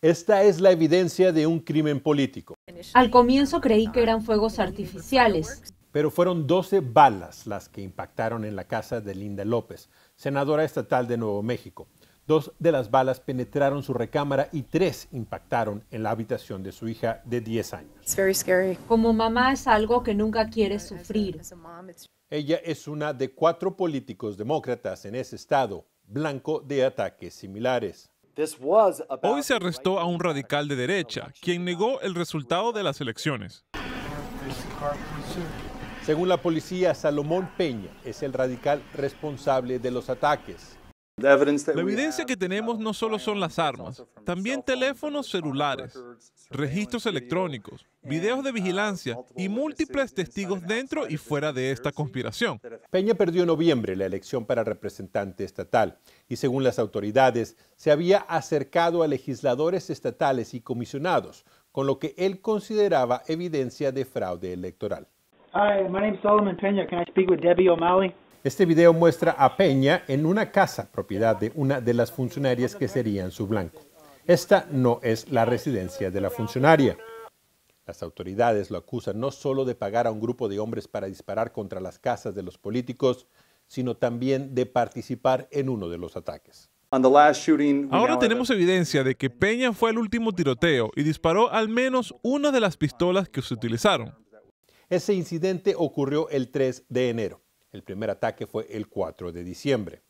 Esta es la evidencia de un crimen político. Al comienzo creí que eran fuegos artificiales. Pero fueron 12 balas las que impactaron en la casa de Linda López, senadora estatal de Nuevo México. Dos de las balas penetraron su recámara y tres impactaron en la habitación de su hija de 10 años. Como mamá es algo que nunca quiere sufrir. Ella es una de cuatro políticos demócratas en ese estado blanco de ataques similares. Hoy se arrestó a un radical de derecha, quien negó el resultado de las elecciones. Según la policía, Salomón Peña es el radical responsable de los ataques. La evidencia que tenemos no solo son las armas, también teléfonos celulares, registros electrónicos, videos de uh, vigilancia y múltiples testigos dentro y fuera de esta conspiración. Peña perdió en noviembre la elección para representante estatal y según las autoridades se había acercado a legisladores estatales y comisionados, con lo que él consideraba evidencia de fraude electoral. Solomon Peña. Debbie O'Malley? Este video muestra a Peña en una casa, propiedad de una de las funcionarias que serían su blanco. Esta no es la residencia de la funcionaria. Las autoridades lo acusan no solo de pagar a un grupo de hombres para disparar contra las casas de los políticos, sino también de participar en uno de los ataques. Ahora tenemos evidencia de que Peña fue el último tiroteo y disparó al menos una de las pistolas que se utilizaron. Ese incidente ocurrió el 3 de enero. El primer ataque fue el 4 de diciembre.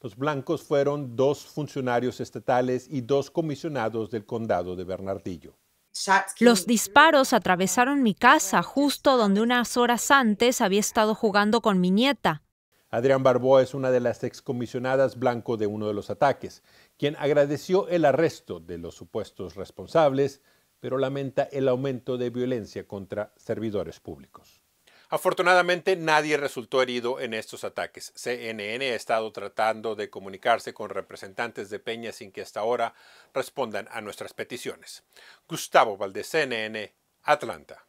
Los blancos fueron dos funcionarios estatales y dos comisionados del condado de Bernardillo. Los disparos atravesaron mi casa justo donde unas horas antes había estado jugando con mi nieta. Adrián Barbó es una de las excomisionadas blanco de uno de los ataques, quien agradeció el arresto de los supuestos responsables, pero lamenta el aumento de violencia contra servidores públicos. Afortunadamente, nadie resultó herido en estos ataques. CNN ha estado tratando de comunicarse con representantes de Peña sin que hasta ahora respondan a nuestras peticiones. Gustavo Valdez, CNN, Atlanta.